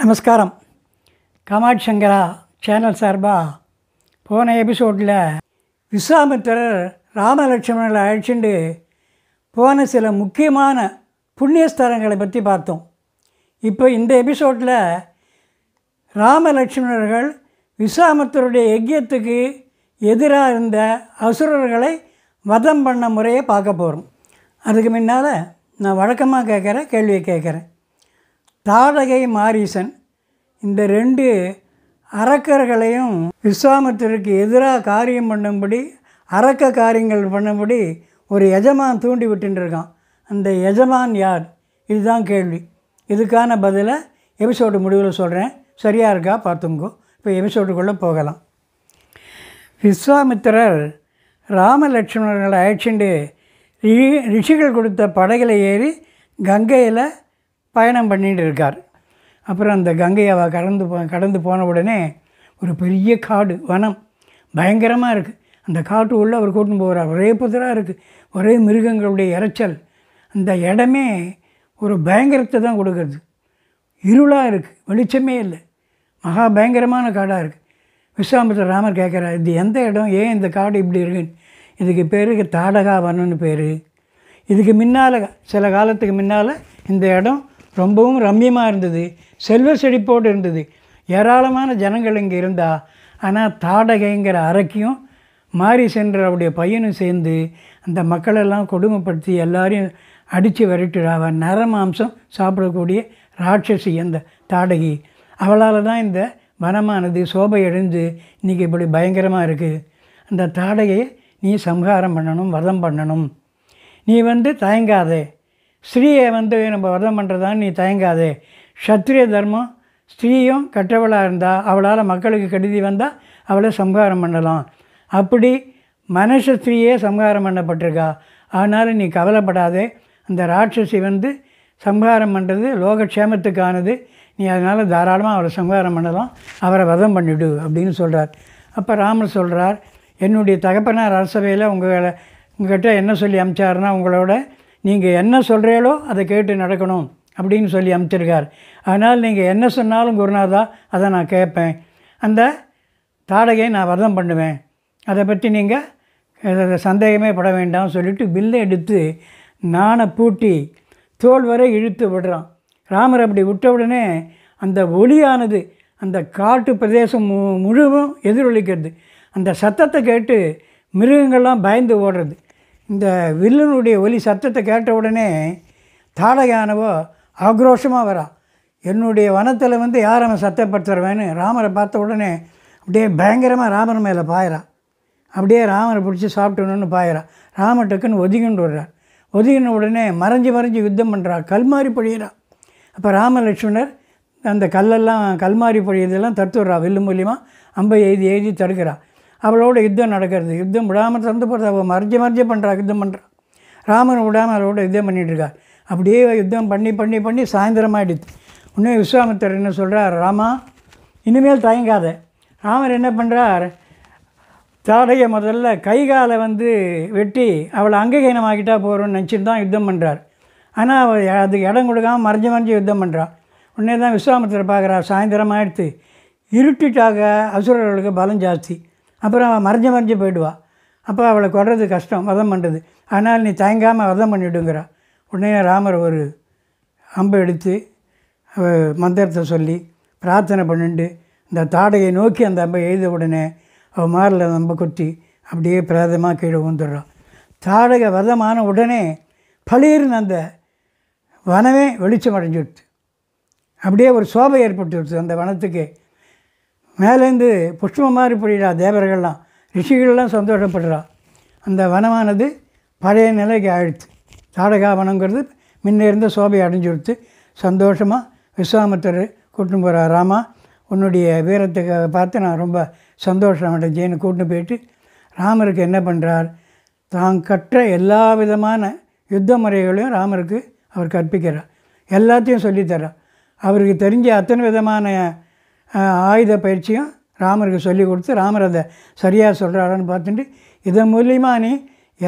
நமஸ்காரம் காமாட்சங்கரா சேனல் சார்பாக போன எபிசோடில் விஸ்வாமித்திரர் ராமலட்சுமணர்களை அழைச்சிண்டு போன சில முக்கியமான புண்ணியஸ்தலங்களை பற்றி பார்த்தோம் இப்போ இந்த எபிசோடில் ராமலட்சுமணர்கள் விஸ்வாமித்தருடைய யஜ்யத்துக்கு எதிராக இருந்த அசுரர்களை வதம் பண்ண முறையை பார்க்க போகிறோம் அதுக்கு முன்னால் நான் வழக்கமாக கேட்குற கேள்வியை கேட்குறேன் தாடகை மாரீசன் இந்த ரெண்டு அரக்கர்களையும் விஸ்வாமித்திற்கு எதிராக காரியம் பண்ணும்படி அரக்க காரியங்கள் பண்ணும்படி ஒரு எஜமான் தூண்டி விட்டுருக்கான் அந்த எஜமான் யார் இதுதான் கேள்வி இதுக்கான பதிலை எபிசோடு முடிவில் சொல்கிறேன் சரியாக இருக்கா பார்த்துங்கோ இப்போ எபிசோடுக்குள்ளே போகலாம் விஸ்வாமித்திரர் ராமலட்சுமணர்களை அழைச்சிண்டு ரிஷிகள் கொடுத்த படைகளை ஏறி கங்கையில் பயணம் பண்ணிகிட்டு இருக்கார் அப்புறம் அந்த கங்கையாவை கடந்து போ கடந்து போன உடனே ஒரு பெரிய காடு வனம் பயங்கரமாக இருக்குது அந்த காட்டு உள்ளே அவர் கூட்டின்னு போகிறார் ஒரே புதராக இருக்குது ஒரே மிருகங்களுடைய இறைச்சல் அந்த இடமே ஒரு பயங்கரத்தை தான் கொடுக்குறது இருளாக இருக்குது வெளிச்சமே இல்லை மகா பயங்கரமான காடாக இருக்குது விஸ்வாமித்திர ராமர் கேட்குறார் இது எந்த இடம் ஏன் இந்த காடு இப்படி இருக்குன்னு இதுக்கு பேர் தாடகா வனம்னு பேர் இதுக்கு முன்னால் சில காலத்துக்கு முன்னால் இந்த இடம் ரொம்பவும் ரம்யமாக இருந்தது செல்வ செழிப்போடு இருந்தது ஏராளமான ஜனங்கள் இங்கே இருந்தால் ஆனால் தாடகைங்கிற அரக்கியும் மாறி சென்ற அவருடைய பையனும் சேர்ந்து அந்த மக்களெல்லாம் கொடுமைப்படுத்தி எல்லாரையும் அடித்து விரட்டுறா அவன் நர சாப்பிடக்கூடிய ராட்சசி அந்த தாடகி அவளால் தான் இந்த வனமானது சோபை அடைந்து இன்றைக்கி இப்படி பயங்கரமாக இருக்குது அந்த தாடகையை நீ சம்ஹாரம் பண்ணணும் வதம் பண்ணணும் நீ வந்து தயங்காதே ஸ்ரீயை வந்து நம்ம விரதம் பண்ணுறதான் நீ தயங்காதே சத்திரிய தர்மம் ஸ்திரீயும் கற்றவளாக இருந்தால் அவளால் மக்களுக்கு கெடுதி வந்தால் அவளை சம்ஹாரம் பண்ணலாம் அப்படி மனுஷ ஸ்திரீயே சம்ஹாரம் பண்ணப்பட்டிருக்கா அதனால் நீ கவலைப்படாதே அந்த ராட்சசி வந்து சம்ஹாரம் பண்ணுறது லோகக்ஷேமத்துக்கானது நீ அதனால் தாராளமாக அவரை சம்ஹாரம் பண்ணலாம் அவரை வதம் பண்ணிவிடு அப்படின்னு சொல்கிறார் அப்போ ராமர் சொல்கிறார் என்னுடைய தகப்பனார் அரசவையில் உங்களை உங்கள்கிட்ட என்ன சொல்லி அமைச்சாருன்னா உங்களோட நீங்கள் என்ன சொல்கிறீங்களோ அதை கேட்டு நடக்கணும் அப்படின்னு சொல்லி அமைச்சிருக்கார் அதனால் நீங்கள் என்ன சொன்னாலும் குருநாதா அதை நான் கேட்பேன் அந்த தாடகையை நான் வரதம் பண்ணுவேன் அதை பற்றி நீங்கள் சந்தேகமே பட வேண்டாம் சொல்லிவிட்டு வில்லை எடுத்து நானை பூட்டி தோல் வரை இழுத்து விடுறான் ராமர் அப்படி விட்ட உடனே அந்த ஒளியானது அந்த காட்டு பிரதேசம் முழுவதும் எதிரொலிக்கிறது அந்த சத்தத்தை கேட்டு மிருகங்கள்லாம் பயந்து ஓடுறது இந்த வில்லனுடைய ஒலி சத்தத்தை கேட்ட உடனே தாடகானவோ ஆக்ரோஷமாக வரா என்னுடைய வனத்தில் வந்து யார் அவன் சத்தப்படுத்துறவேன்னு ராமரை பார்த்த உடனே அப்படியே பயங்கரமாக ராமர் மேலே பாயிறான் அப்படியே ராமரை பிடிச்சி சாப்பிட்டணுன்னு பாயிறான் ராமர் டக்குன்னு ஒதுங்கிட்டு விடுறார் ஒதுங்கின உடனே மறைஞ்சு மறைஞ்சு யுத்தம் பண்ணுறான் கல்மாரி பொழியிறான் அப்போ ராமலட்சுமணர் அந்த கல்லெல்லாம் கல்மாரி பொழியதெல்லாம் தடுத்துடுறா வில்லு மூலியமாக அம்பை எழுதி எழுதி தடுக்கிறான் அவளோட யுத்தம் நடக்கிறது யுத்தம் விடாமல் திறந்து போகிறது அவள் மறைஞ்ச மறைஞ்ச பண்ணுறா யுத்தம் பண்ணுறான் ராமன் விடாமல் அவளோட யுத்தம் பண்ணிகிட்ருக்கா அப்படியே யுத்தம் பண்ணி பண்ணி பண்ணி சாயந்தரமாகிடுது உன்னே விஸ்வாமித்தர் என்ன சொல்கிறார் ராமா இனிமேல் தயங்காத ராமர் என்ன பண்ணுறார் தாடையை முதல்ல கை காலை வந்து வெட்டி அவளை அங்ககீனமாக்கிட்டா போகிறோம்னு நினச்சிட்டு தான் யுத்தம் பண்ணுறார் ஆனால் அவள் அதுக்கு இடம் கொடுக்காமல் மறைஞ்சு மறைஞ்சு யுத்தம் பண்ணுறாள் உடனே தான் விஸ்வாமித்தரை பார்க்குறா சாயந்தரமாக எடுத்து இருட்டிட்டாக அசுரர்களுக்கு பலம் ஜாஸ்தி அப்புறம் அவள் மறைஞ்சு மறைஞ்சு போயிடுவா அப்போ அவளை கொடுறது கஷ்டம் வதம் பண்ணுறது ஆனால் நீ தயங்காமல் வதம் பண்ணிவிடுங்கிறா உடனே ராமர் ஒரு அம்பை எடுத்து மந்திரத்தை சொல்லி பிரார்த்தனை பண்ணிட்டு இந்த தாடையை நோக்கி அந்த அம்பை எழுத உடனே அவள் மாரில் அந்த அம்பை அப்படியே பிரேதமாக கீழே ஊந்துடுறான் தாடகை வதமான உடனே பளிர்னு அந்த வனமே வெளிச்சம் அடைஞ்சு விடுத்து அப்படியே ஒரு சோபை ஏற்பட்டு விடுத்து அந்த வனத்துக்கு மேலேருந்து புஷ்பம் மாதிரி பிடிக்கிறா தேவர்கள்லாம் ரிஷிகள்லாம் சந்தோஷப்படுறா அந்த வனமானது பழைய நிலைக்கு ஆயிடுச்சு தாடகா வனங்கிறது முன்னே இருந்த சோபை அடைஞ்சுடுத்து சந்தோஷமாக விஸ்வாமித்தர் கூட்டின்னு போகிறார் ராமா உன்னுடைய வீரத்தை பார்த்து நான் ரொம்ப சந்தோஷம் அடைஞ்சேன்னு கூட்டின்னு போயிட்டு ராமருக்கு என்ன பண்ணுறார் தான் கற்ற எல்லா விதமான யுத்த முறைகளையும் ராமருக்கு அவர் கற்பிக்கிறார் எல்லாத்தையும் சொல்லித்தரா அவருக்கு தெரிஞ்ச அத்தனை விதமான ஆயுத பயிற்சியும் ராமருக்கு சொல்லி கொடுத்து ராமர் அதை சரியாக சொல்கிறாரான்னு பார்த்துட்டு இதன் மூலியமாக நீ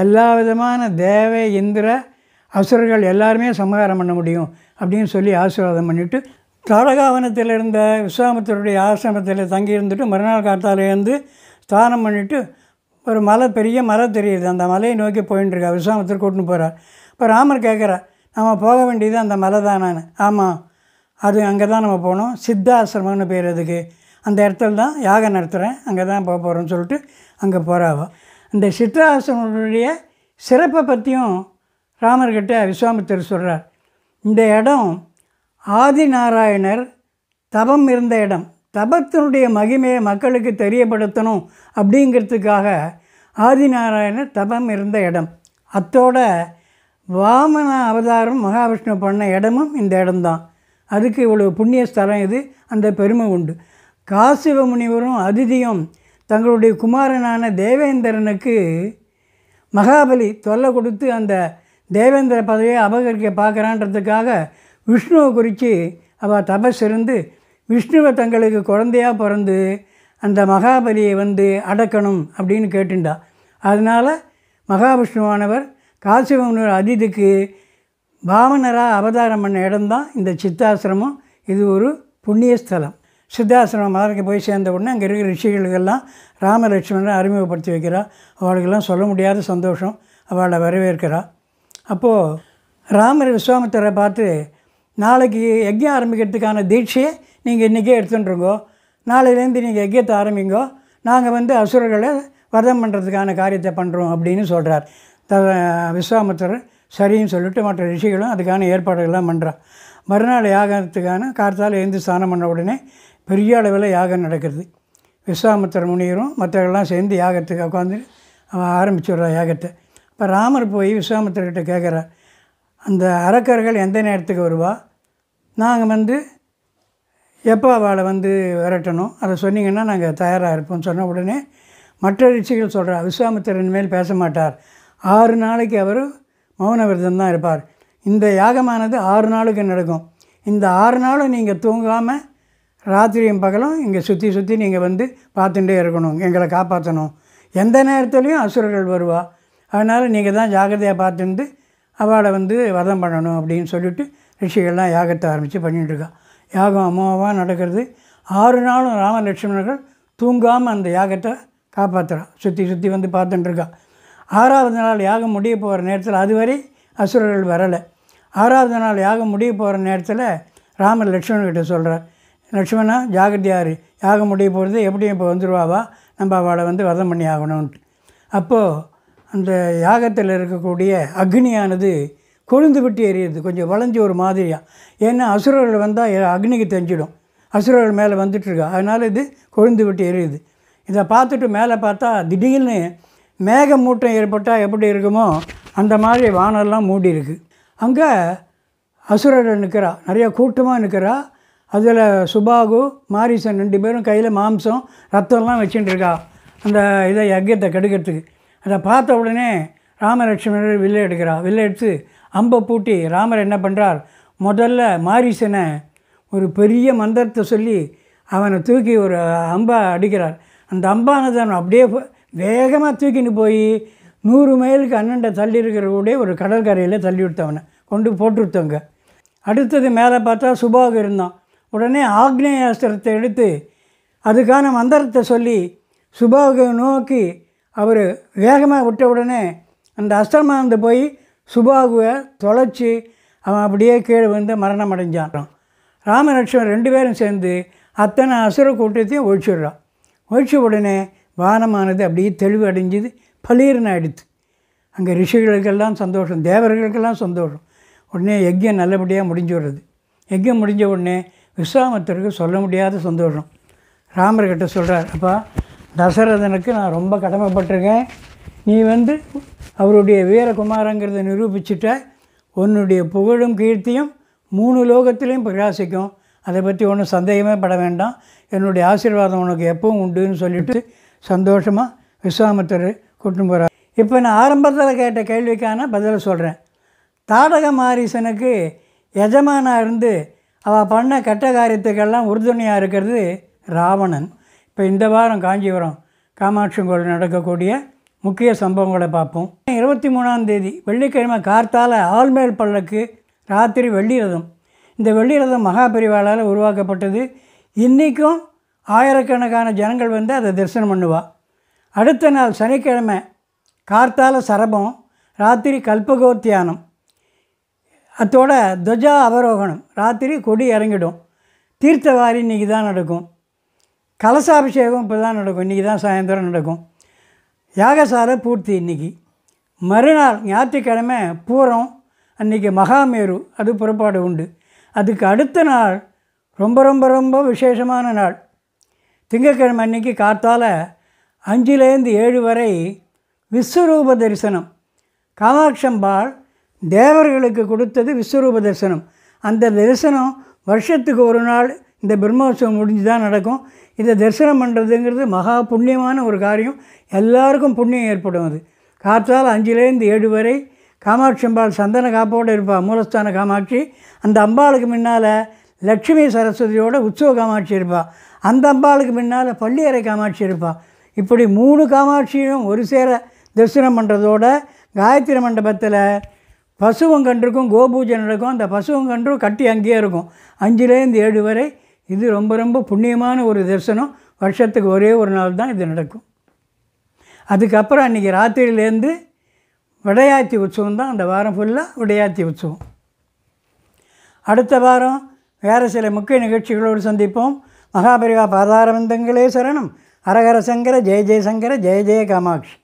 எல்லா விதமான தேவை இந்திர அசுரர்கள் எல்லாருமே சமகாரம் பண்ண முடியும் அப்படின்னு சொல்லி ஆசீர்வாதம் பண்ணிவிட்டு தாடகாவனத்தில் இருந்த விஸ்வாமத்தருடைய ஆசிரமத்தில் தங்கி இருந்துட்டு மறுநாள் காத்தாலேருந்து ஸ்தானம் பண்ணிவிட்டு ஒரு மலை பெரிய மலை தெரியுது அந்த மலையை நோக்கி போயின்னு இருக்கா விஸ்வாமத்தர் கூட்டின்னு போகிறார் இப்போ ராமர் கேட்குறா நம்ம போக வேண்டியது அந்த மலை தானான்னு ஆமாம் அது அங்கே தான் நம்ம போனோம் சித்தாசிரமம்னு பேர் அதுக்கு அந்த இடத்துல தான் யாகம் நடத்துகிறேன் அங்கே தான் போக போகிறோம்னு சொல்லிட்டு அங்கே போகிறாவோ இந்த சித்தாசிரமனுடைய சிறப்பை பற்றியும் ராமர்கிட்ட விஸ்வாமித்தர் சொல்கிறார் இந்த இடம் ஆதி நாராயணர் தபம் இருந்த இடம் தபத்தினுடைய மகிமையை மக்களுக்கு தெரியப்படுத்தணும் அப்படிங்கிறதுக்காக ஆதிநாராயணர் தபம் இருந்த இடம் அத்தோட வாமன அவதாரம் மகாவிஷ்ணு பண்ண இடமும் இந்த இடம்தான் அதுக்கு இவ்வளோ புண்ணிய ஸ்தலம் இது அந்த பெருமை உண்டு காசிவ முனிவரும் அதிதியும் தங்களுடைய குமாரனான தேவேந்திரனுக்கு மகாபலி தொல்லை கொடுத்து அந்த தேவேந்திர பதவியை அபகரிக்க பார்க்குறான்றதுக்காக விஷ்ணுவை குறித்து அவள் தபஸ் இருந்து விஷ்ணுவை தங்களுக்கு குழந்தையாக பிறந்து அந்த மகாபலியை வந்து அடக்கணும் அப்படின்னு கேட்டுண்டா அதனால் மகாவிஷ்ணுவானவர் காசிவனுர் அதிதிக்கு வாமனராக அவதாரம் பண்ண இடம்தான் இந்த சித்தாசிரமம் இது ஒரு புண்ணிய ஸ்தலம் சித்தாசிரமம் மலருக்கு போய் சேர்ந்த உடனே அங்கே இருக்கிற ரிஷிகளுக்கெல்லாம் ராமலட்சுமணனை அறிமுகப்படுத்தி வைக்கிறாள் அவளுக்கெல்லாம் சொல்ல முடியாத சந்தோஷம் அவளை வரவேற்கிறா அப்போது ராமர் விஸ்வாமித்தரை பார்த்து நாளைக்கு யஜ்யம் ஆரம்பிக்கிறதுக்கான தீட்சையை நீங்கள் இன்றைக்கே எடுத்துட்டுருங்கோ நாளையிலேருந்து நீங்கள் யஜ்யத்தை ஆரம்பிங்கோ நாங்கள் வந்து அசுரர்களை வதம் பண்ணுறதுக்கான காரியத்தை பண்ணுறோம் அப்படின்னு சொல்கிறார் த விஸ்வாமித்தர் சரின்னு சொல்லிட்டு மற்ற ரிஷிகளும் அதுக்கான ஏற்பாடுகள்லாம் பண்ணுறா மறுநாள் யாகத்துக்கான கார்த்தால் எழுந்து ஸ்தானம் பண்ண உடனே பெரிய அளவில் யாகம் நடக்கிறது விஸ்வாமித்திர முனிவரும் மற்றவர்கள்லாம் சேர்ந்து யாகத்துக்கு உட்காந்து அவன் ஆரம்பிச்சுடுறா யாகத்தை இப்போ ராமர் போய் விஸ்வாமித்திரர்கிட்ட கேட்குறார் அந்த அரக்கர்கள் எந்த நேரத்துக்கு வருவா நாங்கள் வந்து எப்போ அவளை வந்து விரட்டணும் அதை சொன்னீங்கன்னா நாங்கள் தயாராக இருப்போம் சொன்ன உடனே மற்ற ரிஷிகள் சொல்கிறார் விஸ்வாமித்திரன் மேல் பேச மாட்டார் ஆறு நாளைக்கு அவர் மௌன விரதம் தான் இருப்பார் இந்த யாகமானது ஆறு நாளுக்கு நடக்கும் இந்த ஆறு நாளும் நீங்கள் தூங்காமல் ராத்திரியும் பகலும் இங்கே சுற்றி சுற்றி நீங்கள் வந்து பார்த்துட்டே இருக்கணும் எங்களை காப்பாற்றணும் எந்த நேரத்துலையும் அசுரர்கள் வருவா அதனால் நீங்கள் தான் ஜாகிரதையாக பார்த்துட்டு அவளை வந்து வதம் பண்ணணும் அப்படின்னு சொல்லிவிட்டு ரிஷிகள்லாம் யாகத்தை ஆரம்பித்து பண்ணிகிட்டுருக்கா யாகம் அம்மாவாக நடக்கிறது ஆறு நாளும் ராமலட்சுமணர்கள் தூங்காமல் அந்த யாகத்தை காப்பாற்றுறா சுற்றி சுற்றி வந்து பார்த்துட்டுருக்கா ஆறாவது நாள் யாகம் முடிய போகிற நேரத்தில் அதுவரை அசுரர்கள் வரலை ஆறாவது நாள் யாகம் முடிய போகிற நேரத்தில் ராமர் லக்ஷ்மண்கிட்ட சொல்கிறார் லக்ஷ்மணா ஜாகிரதையாரு யாகம் முடிய போகிறது எப்படியும் இப்போ வந்துடுவாவா நம்ம அவளை வந்து வதம் பண்ணி ஆகணும்ட்டு அப்போது அந்த யாகத்தில் இருக்கக்கூடிய அக்னியானது கொழுந்து விட்டு எரியுது கொஞ்சம் வளைஞ்சி ஒரு மாதிரியாக ஏன்னா அசுரர்கள் வந்தால் அக்னிக்கு தெரிஞ்சிடும் அசுரர்கள் மேலே வந்துட்டுருக்கா அதனால் இது கொழுந்து விட்டு எரியுது இதை பார்த்துட்டு மேலே பார்த்தா திடீர்னு மேகமூட்டம் ஏற்பட்டால் எப்படி இருக்குமோ அந்த மாதிரி வானெல்லாம் மூடி இருக்குது அங்கே அசுரர் நிற்கிறா நிறையா கூட்டமாக நிற்கிறா அதில் சுபாகு மாரிசன் ரெண்டு பேரும் கையில் மாம்சம் ரத்தம்லாம் வச்சுட்டு இருக்கா அந்த இதை யக்கியத்தை கெடுக்கிறதுக்கு அதை பார்த்த உடனே ராமலட்சுமணர் வில்லை எடுக்கிறா வில்லை எடுத்து அம்பை பூட்டி ராமர் என்ன பண்ணுறார் முதல்ல மாரிசனை ஒரு பெரிய மந்திரத்தை சொல்லி அவனை தூக்கி ஒரு அம்பை அடிக்கிறார் அந்த அம்பானது அவன் அப்படியே வேகமாக தூக்கின்னு போய் நூறு மைலுக்கு அண்ணன்ட்ட தள்ளி கூட ஒரு கடற்கரையில் தள்ளி விடுத்தவனை கொண்டு போட்டுவிட்டவங்க அடுத்தது மேலே பார்த்தா சுபாக இருந்தான் உடனே ஆக்னேயாஸ்திரத்தை எடுத்து அதுக்கான மந்திரத்தை சொல்லி சுபாக நோக்கி அவர் வேகமாக விட்ட உடனே அந்த அஸ்திரமானந்து போய் சுபாகுவை தொலைச்சி அவன் அப்படியே கீழே வந்து மரணம் அடைஞ்சான் ராமலட்சுமன் ரெண்டு பேரும் சேர்ந்து அத்தனை அசுர கூட்டத்தையும் ஒழிச்சிடுறான் ஒழிச்ச உடனே வானமானது அப்படியே தெளிவு அடைஞ்சது பலீரன் ஆகிடுது அங்கே ரிஷிகளுக்கெல்லாம் சந்தோஷம் தேவர்களுக்கெல்லாம் சந்தோஷம் உடனே யஜ்யம் நல்லபடியாக முடிஞ்சு விடுறது யஜ்யம் முடிஞ்ச உடனே விஸ்வாமத்தருக்கு சொல்ல முடியாத சந்தோஷம் ராமர்கிட்ட சொல்கிறார் அப்பா தசரதனுக்கு நான் ரொம்ப கடமைப்பட்டிருக்கேன் நீ வந்து அவருடைய வீரகுமாரங்கிறத நிரூபிச்சுட்ட உன்னுடைய புகழும் கீர்த்தியும் மூணு லோகத்திலையும் பிரகாசிக்கும் அதை பற்றி ஒன்றும் சந்தேகமே பட வேண்டாம் என்னுடைய ஆசீர்வாதம் உனக்கு எப்பவும் உண்டுன்னு சொல்லிவிட்டு சந்தோஷமாக விஸ்வாமித்தர் கூட்டும் போகிறார் இப்போ நான் ஆரம்பத்தில் கேட்ட கேள்விக்கான பதிலை சொல்கிறேன் தாடக மாரீசனுக்கு எஜமானாக இருந்து அவள் பண்ண கெட்ட காரியத்துக்கெல்லாம் உறுதுணையாக இருக்கிறது ராவணன் இப்போ இந்த வாரம் காஞ்சிபுரம் கோயில் நடக்கக்கூடிய முக்கிய சம்பவங்களை பார்ப்போம் இருபத்தி மூணாம் தேதி வெள்ளிக்கிழமை கார்த்தால ஆள்மேல் பள்ளக்கு ராத்திரி வெள்ளி ரதம் இந்த வெள்ளி ரதம் மகாபரிவாளால் உருவாக்கப்பட்டது இன்றைக்கும் ஆயிரக்கணக்கான ஜனங்கள் வந்து அதை தரிசனம் பண்ணுவாள் அடுத்த நாள் சனிக்கிழமை கார்த்தால சரபம் ராத்திரி கல்பகோத்தியானம் அத்தோட துவஜா அவரோகணம் ராத்திரி கொடி இறங்கிடும் தீர்த்தவாரி இன்றைக்கி தான் நடக்கும் கலசாபிஷேகம் இப்போ தான் நடக்கும் இன்றைக்கி தான் சாயந்தரம் நடக்கும் யாகசால பூர்த்தி இன்றைக்கி மறுநாள் ஞாயிற்றுக்கிழமை பூரம் அன்றைக்கி மகாமேரு அது புறப்பாடு உண்டு அதுக்கு அடுத்த நாள் ரொம்ப ரொம்ப ரொம்ப விசேஷமான நாள் திங்கக்கிழமை அன்னைக்கு காத்தால் அஞ்சுலேருந்து ஏழு வரை விஸ்வரூப தரிசனம் காமாட்சம்பாள் தேவர்களுக்கு கொடுத்தது விஸ்வரூப தரிசனம் அந்த தரிசனம் வருஷத்துக்கு ஒரு நாள் இந்த பிரம்மோற்சவம் முடிஞ்சு தான் நடக்கும் இதை தரிசனம் பண்ணுறதுங்கிறது மகா புண்ணியமான ஒரு காரியம் எல்லாருக்கும் புண்ணியம் ஏற்படும் அது காற்றால் அஞ்சுலேருந்து ஏழு வரை காமாட்சி அம்பாள் சந்தன காப்போடு இருப்பாள் மூலஸ்தான காமாட்சி அந்த அம்பாளுக்கு முன்னால் லக்ஷ்மி சரஸ்வதியோட உற்சவ காமாட்சி இருப்பாள் அந்த அம்பாளுக்கு பின்னால் பள்ளியறை காமாட்சி இருப்பாள் இப்படி மூணு காமாட்சியும் ஒரு சேர தரிசனம் பண்ணுறதோட காயத்ரி மண்டபத்தில் பசுவங்கன்றுக்கும் கோபூஜை நடக்கும் அந்த பசுவங்கன்றும் கட்டி அங்கேயே இருக்கும் அஞ்சுலேருந்து ஏழு வரை இது ரொம்ப ரொம்ப புண்ணியமான ஒரு தரிசனம் வருஷத்துக்கு ஒரே ஒரு நாள் தான் இது நடக்கும் அதுக்கப்புறம் அன்றைக்கி ராத்திரியிலேருந்து விடையாத்தி உற்சவம் தான் அந்த வாரம் ஃபுல்லாக விடையாத்தி உற்சவம் அடுத்த வாரம் வேறு சில முக்கிய நிகழ்ச்சிகளோடு சந்திப்போம் மகாபரிவா பாதாரவிந்தங்களே சரணம் ஹரஹர சங்கர ஜெய ஜெயசங்கர ஜெய ஜெய காமாட்சி